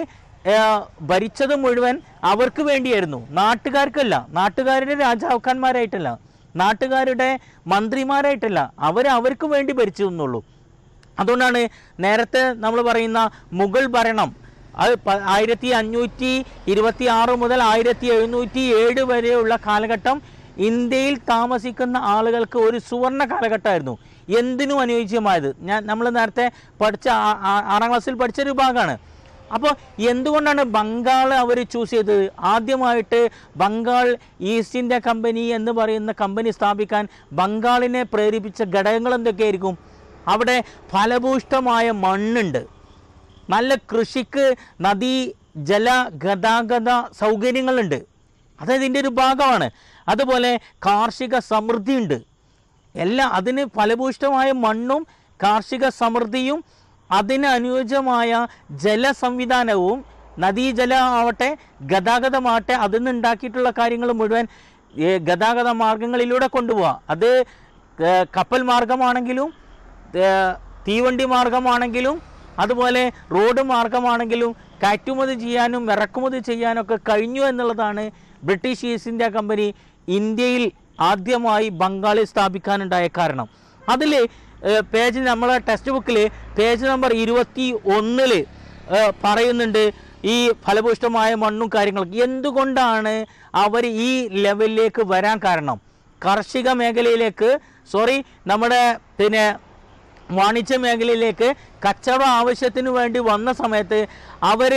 ഭരിച്ചത് മുഴുവൻ അവർക്ക് വേണ്ടിയായിരുന്നു നാട്ടുകാർക്കല്ല നാട്ടുകാരുടെ രാജാക്കന്മാരായിട്ടല്ല നാട്ടുകാരുടെ മന്ത്രിമാരായിട്ടല്ല അവർ അവർക്ക് വേണ്ടി ഭരിച്ചു എന്നുള്ളൂ അതുകൊണ്ടാണ് നേരത്തെ നമ്മൾ പറയുന്ന മുഗൾ ഭരണം അത് ആയിരത്തി അഞ്ഞൂറ്റി ഇരുപത്തി ആറ് മുതൽ ആയിരത്തി എഴുന്നൂറ്റി ഏഴ് വരെയുള്ള കാലഘട്ടം ഇന്ത്യയിൽ താമസിക്കുന്ന ആളുകൾക്ക് ഒരു സുവർണ കാലഘട്ടമായിരുന്നു എന്തിനും അനുയോജ്യമായത് ഞാൻ നമ്മൾ നേരത്തെ പഠിച്ച ആറാം ക്ലാസ്സിൽ പഠിച്ച ഒരു ഭാഗമാണ് അപ്പോൾ എന്തുകൊണ്ടാണ് ബംഗാൾ അവർ ചൂസ് ചെയ്തത് ആദ്യമായിട്ട് ബംഗാൾ ഈസ്റ്റ് ഇന്ത്യ കമ്പനി എന്ന് പറയുന്ന കമ്പനി സ്ഥാപിക്കാൻ ബംഗാളിനെ പ്രേരിപ്പിച്ച ഘടകങ്ങൾ എന്തൊക്കെയായിരിക്കും അവിടെ ഫലഭൂഷ്ടമായ മണ്ണുണ്ട് നല്ല കൃഷിക്ക് നദീ ജല ഗതാഗത സൗകര്യങ്ങളുണ്ട് അതായത് ഇതിൻ്റെ ഒരു ഭാഗമാണ് അതുപോലെ കാർഷിക സമൃദ്ധിയുണ്ട് എല്ലാ അതിന് ഫലഭൂഷ്ടമായ മണ്ണും കാർഷിക സമൃദ്ധിയും അതിനനുയോജ്യമായ ജലസംവിധാനവും നദീജലം ആവട്ടെ ഗതാഗതമാവട്ടെ അതിൽ നിന്നുണ്ടാക്കിയിട്ടുള്ള കാര്യങ്ങൾ മുഴുവൻ ഗതാഗത മാർഗങ്ങളിലൂടെ കൊണ്ടുപോകാം അത് കപ്പൽ മാർഗമാണെങ്കിലും തീവണ്ടി മാർഗമാണെങ്കിലും അതുപോലെ റോഡ് മാർഗമാണെങ്കിലും കയറ്റുമതി ചെയ്യാനും ഇറക്കുമതി ചെയ്യാനൊക്കെ കഴിഞ്ഞു എന്നുള്ളതാണ് ബ്രിട്ടീഷ് ഈസ്റ്റ് ഇന്ത്യ കമ്പനി ഇന്ത്യയിൽ ആദ്യമായി ബംഗാളിൽ സ്ഥാപിക്കാനുണ്ടായ കാരണം അതിൽ പേജ് നമ്മളെ ടെക്സ്റ്റ് ബുക്കിൽ പേജ് നമ്പർ ഇരുപത്തി ഒന്നിൽ പറയുന്നുണ്ട് ഈ ഫലഭൂഷ്ടമായ മണ്ണും കാര്യങ്ങളും എന്തുകൊണ്ടാണ് അവർ ഈ ലെവലിലേക്ക് വരാൻ കാരണം കാർഷിക മേഖലയിലേക്ക് സോറി നമ്മുടെ പിന്നെ വാണിജ്യ മേഖലയിലേക്ക് കച്ചവട ആവശ്യത്തിന് വേണ്ടി വന്ന സമയത്ത് അവർ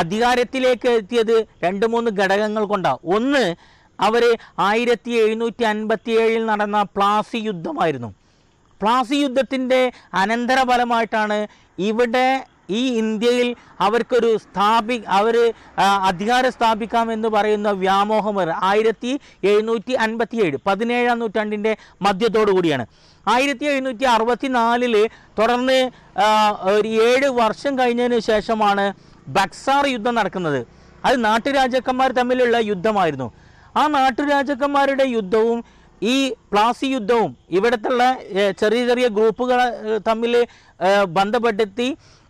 അധികാരത്തിലേക്ക് എത്തിയത് രണ്ട് മൂന്ന് ഘടകങ്ങൾ കൊണ്ടാണ് ഒന്ന് അവർ ആയിരത്തി എഴുന്നൂറ്റി അൻപത്തി ഏഴിൽ നടന്ന പ്ലാസി യുദ്ധമായിരുന്നു പ്ലാസി യുദ്ധത്തിൻ്റെ അനന്തരഫലമായിട്ടാണ് ഇവിടെ ഈ ഇന്ത്യയിൽ അവർക്കൊരു സ്ഥാപി അവർ അധികാരം സ്ഥാപിക്കാമെന്ന് പറയുന്ന വ്യാമോഹം ആയിരത്തി എഴുന്നൂറ്റി അൻപത്തി ഏഴ് പതിനേഴാം നൂറ്റാണ്ടിൻ്റെ മധ്യത്തോടു കൂടിയാണ് ആയിരത്തി എഴുന്നൂറ്റി അറുപത്തി നാലില് തുടർന്ന് ഒരു ഏഴ് വർഷം കഴിഞ്ഞതിന് ശേഷമാണ് ബക്സാർ യുദ്ധം നടക്കുന്നത് അത് നാട്ടുരാജാക്കന്മാർ തമ്മിലുള്ള യുദ്ധമായിരുന്നു ആ നാട്ടുരാജാക്കന്മാരുടെ യുദ്ധവും ഈ പ്ലാസി യുദ്ധവും ഇവിടത്തുള്ള ചെറിയ ചെറിയ ഗ്രൂപ്പുകൾ തമ്മിൽ ബന്ധപ്പെടുത്തി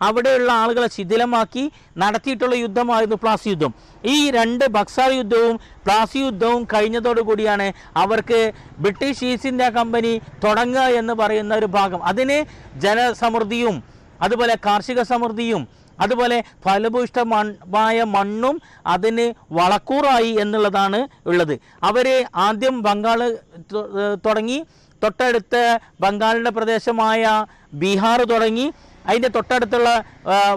അവിടെയുള്ള ആളുകളെ ശിഥിലമാക്കി നടത്തിയിട്ടുള്ള യുദ്ധമായിരുന്നു പ്ലാസി യുദ്ധം ഈ രണ്ട് ബക്സാർ യുദ്ധവും പ്ലാസി യുദ്ധവും കഴിഞ്ഞതോടുകൂടിയാണ് അവർക്ക് ബ്രിട്ടീഷ് ഈസ്റ്റ് ഇന്ത്യ കമ്പനി തുടങ്ങുക എന്ന് പറയുന്ന ഒരു ഭാഗം അതിന് ജനസമൃദ്ധിയും അതുപോലെ കാർഷിക സമൃദ്ധിയും അതുപോലെ ഫലഭൂഷ്ടമായ മണ്ണും അതിന് വളക്കൂറായി എന്നുള്ളതാണ് ഉള്ളത് അവർ ആദ്യം ബംഗാൾ തുടങ്ങി തൊട്ടടുത്ത ബംഗാളിൻ്റെ പ്രദേശമായ ബീഹാർ തുടങ്ങി അതിൻ്റെ തൊട്ടടുത്തുള്ള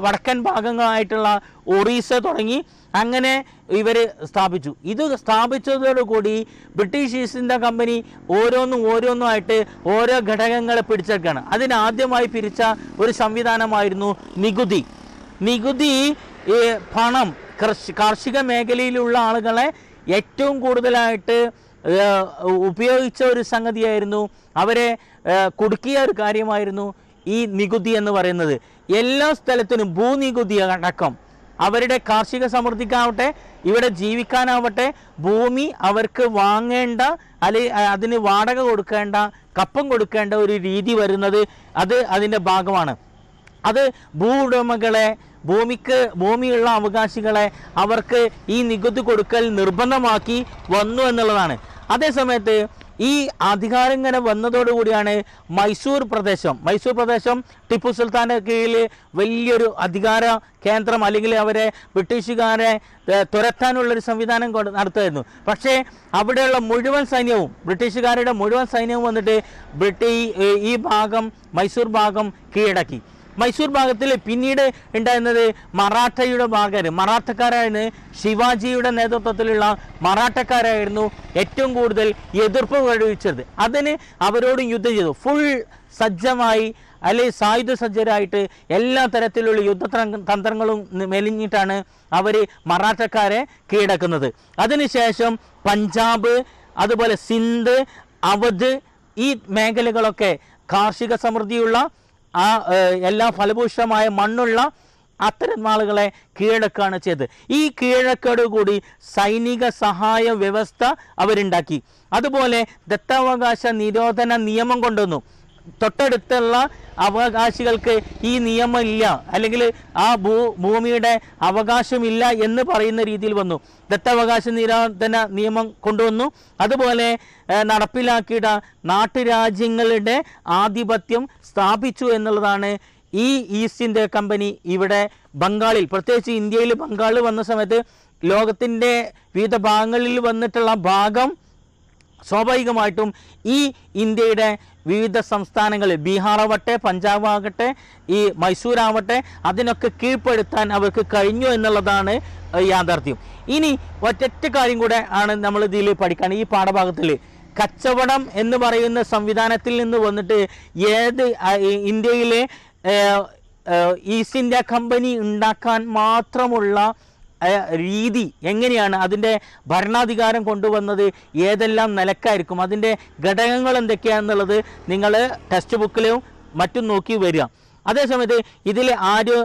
വടക്കൻ ഭാഗങ്ങളായിട്ടുള്ള ഒറീസ തുടങ്ങി അങ്ങനെ ഇവർ സ്ഥാപിച്ചു ഇത് സ്ഥാപിച്ചതോടുകൂടി ബ്രിട്ടീഷ് ഈസ്റ്റ് ഇന്ത്യ കമ്പനി ഓരോന്നും ഓരോന്നുമായിട്ട് ഓരോ ഘടകങ്ങളെ പിടിച്ചെടുക്കുകയാണ് അതിനാദ്യമായി പിരിച്ച ഒരു സംവിധാനമായിരുന്നു നികുതി നികുതി പണം കാർഷിക മേഖലയിലുള്ള ആളുകളെ ഏറ്റവും കൂടുതലായിട്ട് ഉപയോഗിച്ച ഒരു സംഗതിയായിരുന്നു അവരെ കൊടുക്കിയ ഒരു കാര്യമായിരുന്നു ഈ നികുതി എന്ന് പറയുന്നത് എല്ലാ സ്ഥലത്തിനും ഭൂനികുതി അടക്കം അവരുടെ കാർഷിക സമൃദ്ധിക്കാവട്ടെ ഇവിടെ ജീവിക്കാനാവട്ടെ ഭൂമി അവർക്ക് വാങ്ങേണ്ട അല്ലെ അതിന് വാടക കൊടുക്കേണ്ട കപ്പം കൊടുക്കേണ്ട ഒരു രീതി വരുന്നത് അത് അതിൻ്റെ ഭാഗമാണ് അത് ഭൂ ഉടമകളെ ഭൂമിക്ക് ഭൂമിയുള്ള അവകാശികളെ അവർക്ക് ഈ നികുതി കൊടുക്കൽ നിർബന്ധമാക്കി വന്നു എന്നുള്ളതാണ് അതേസമയത്ത് ഈ അധികാരം ഇങ്ങനെ വന്നതോടുകൂടിയാണ് മൈസൂർ പ്രദേശം മൈസൂർ പ്രദേശം ടിപ്പു സുൽത്താൻ്റെ കീഴിൽ വലിയൊരു അധികാര കേന്ദ്രം അല്ലെങ്കിൽ അവരെ ബ്രിട്ടീഷുകാരെ തുരത്താനുള്ളൊരു സംവിധാനം നടത്തുമായിരുന്നു പക്ഷേ അവിടെയുള്ള മുഴുവൻ സൈന്യവും ബ്രിട്ടീഷുകാരുടെ മുഴുവൻ സൈന്യവും വന്നിട്ട് ബ്രിട്ടീ ഈ ഭാഗം മൈസൂർ ഭാഗം കീഴടക്കി മൈസൂർ ഭാഗത്തിൽ പിന്നീട് ഉണ്ടായിരുന്നത് മറാഠയുടെ ഭാഗം മറാഠക്കാരായിരുന്നു ശിവാജിയുടെ നേതൃത്വത്തിലുള്ള മറാഠക്കാരായിരുന്നു ഏറ്റവും കൂടുതൽ എതിർപ്പ് പ്രകടിപ്പിച്ചത് അതിന് അവരോടും യുദ്ധം ചെയ്തു ഫുൾ സജ്ജമായി അല്ലെങ്കിൽ സായുധ സജ്ജരായിട്ട് എല്ലാ തരത്തിലുള്ള യുദ്ധ തന്ത്രങ്ങളും മെലിഞ്ഞിട്ടാണ് അവർ മറാഠക്കാരെ കീഴടക്കുന്നത് അതിനുശേഷം പഞ്ചാബ് അതുപോലെ സിന്ധ് അവധ് ഈ മേഖലകളൊക്കെ കാർഷിക സമൃദ്ധിയുള്ള ആ എല്ലാ ഫലഭൂഷ്ടമായ മണ്ണുള്ള അത്തരം ആളുകളെ കീഴടക്കുകയാണ് ചെയ്തത് ഈ കീഴടക്കോടുകൂടി സൈനിക സഹായ വ്യവസ്ഥ അവരുണ്ടാക്കി അതുപോലെ ദത്താവകാശ നിരോധന നിയമം കൊണ്ടുവന്നു തൊട്ടടുത്തുള്ള അവകാശികൾക്ക് ഈ നിയമമില്ല അല്ലെങ്കിൽ ആ ഭൂ ഭൂമിയുടെ അവകാശമില്ല എന്ന് പറയുന്ന രീതിയിൽ വന്നു ദത്തവകാശ നിരോധന നിയമം കൊണ്ടുവന്നു അതുപോലെ നടപ്പിലാക്കിയിട്ട നാട്ടുരാജ്യങ്ങളുടെ ആധിപത്യം സ്ഥാപിച്ചു എന്നുള്ളതാണ് ഈ ഈസ്റ്റ് ഇന്ത്യ കമ്പനി ഇവിടെ ബംഗാളിൽ പ്രത്യേകിച്ച് ഇന്ത്യയിൽ ബംഗാളിൽ വന്ന സമയത്ത് ലോകത്തിൻ്റെ വിവിധ ഭാഗങ്ങളിൽ വന്നിട്ടുള്ള ഭാഗം സ്വാഭാവികമായിട്ടും ഈ ഇന്ത്യയുടെ വിവിധ സംസ്ഥാനങ്ങളിൽ പഞ്ചാബ് ആകട്ടെ ഈ ആവട്ടെ അതിനൊക്കെ കീഴ്പ്പെടുത്താൻ അവർക്ക് കഴിഞ്ഞു എന്നുള്ളതാണ് യാഥാർത്ഥ്യം ഇനി ഒറ്റ കാര്യം കൂടെ ആണ് നമ്മൾ ഇതിൽ പഠിക്കാൻ ഈ പാഠഭാഗത്തിൽ കച്ചവടം എന്ന് പറയുന്ന സംവിധാനത്തിൽ നിന്ന് വന്നിട്ട് ഏത് ഇന്ത്യയിലെ ഈസ്റ്റ് ഇന്ത്യ കമ്പനി ഉണ്ടാക്കാൻ മാത്രമുള്ള രീതി എങ്ങനെയാണ് അതിൻ്റെ ഭരണാധികാരം കൊണ്ടുവന്നത് ഏതെല്ലാം നിലക്കായിരിക്കും അതിൻ്റെ ഘടകങ്ങൾ എന്തൊക്കെയാണെന്നുള്ളത് നിങ്ങൾ ടെക്സ്റ്റ് ബുക്കിലും മറ്റും നോക്കി വരിക അതേസമയത്ത് ഇതിലെ ആര്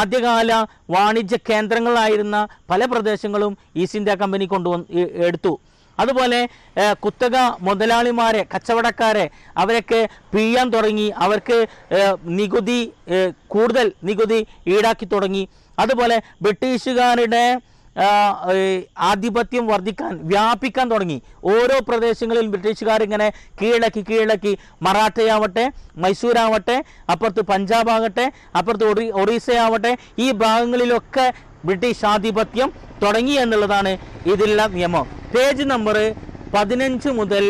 ആദ്യകാല വാണിജ്യ കേന്ദ്രങ്ങളായിരുന്ന പല പ്രദേശങ്ങളും ഈസ്റ്റ് ഇന്ത്യ കമ്പനി കൊണ്ടുവന്ന് എടുത്തു അതുപോലെ കുത്തക മുതലാളിമാരെ കച്ചവടക്കാരെ അവരൊക്കെ പിഴിയാൻ തുടങ്ങി അവർക്ക് നികുതി കൂടുതൽ നികുതി ഈടാക്കി തുടങ്ങി അതുപോലെ ബ്രിട്ടീഷുകാരുടെ ആധിപത്യം വർദ്ധിക്കാൻ വ്യാപിക്കാൻ തുടങ്ങി ഓരോ പ്രദേശങ്ങളിൽ ബ്രിട്ടീഷുകാരിങ്ങനെ കീഴടക്കി കീഴടക്കി മറാഠയാവട്ടെ മൈസൂരാവട്ടെ അപ്പുറത്ത് പഞ്ചാബ് ആകട്ടെ അപ്പുറത്ത് ഒറി ഒറീസയാവട്ടെ ഈ ഭാഗങ്ങളിലൊക്കെ ബ്രിട്ടീഷ് ആധിപത്യം തുടങ്ങി എന്നുള്ളതാണ് ഇതിലുള്ള നിയമം പേജ് നമ്പർ പതിനഞ്ച് മുതൽ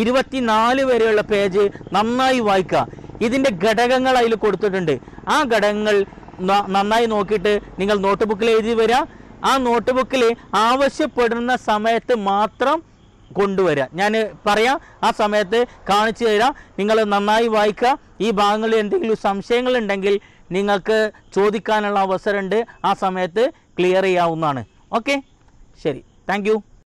ഇരുപത്തിനാല് വരെയുള്ള പേജ് നന്നായി വായിക്കുക ഇതിൻ്റെ ഘടകങ്ങൾ അതിൽ കൊടുത്തിട്ടുണ്ട് ആ ഘടകങ്ങൾ നന്നായി നോക്കിയിട്ട് നിങ്ങൾ നോട്ട് ബുക്കിൽ എഴുതി വരിക ആ നോട്ട് ബുക്കിൽ ആവശ്യപ്പെടുന്ന സമയത്ത് മാത്രം കൊണ്ടുവരിക ഞാൻ പറയാം ആ സമയത്ത് കാണിച്ചു തരാം നിങ്ങൾ നന്നായി വായിക്കുക ഈ ഭാഗങ്ങളിൽ എന്തെങ്കിലും സംശയങ്ങൾ ഉണ്ടെങ്കിൽ നിങ്ങൾക്ക് ചോദിക്കാനുള്ള അവസരമുണ്ട് ആ സമയത്ത് ക്ലിയർ ചെയ്യാവുന്നതാണ് ഓക്കെ ശരി താങ്ക്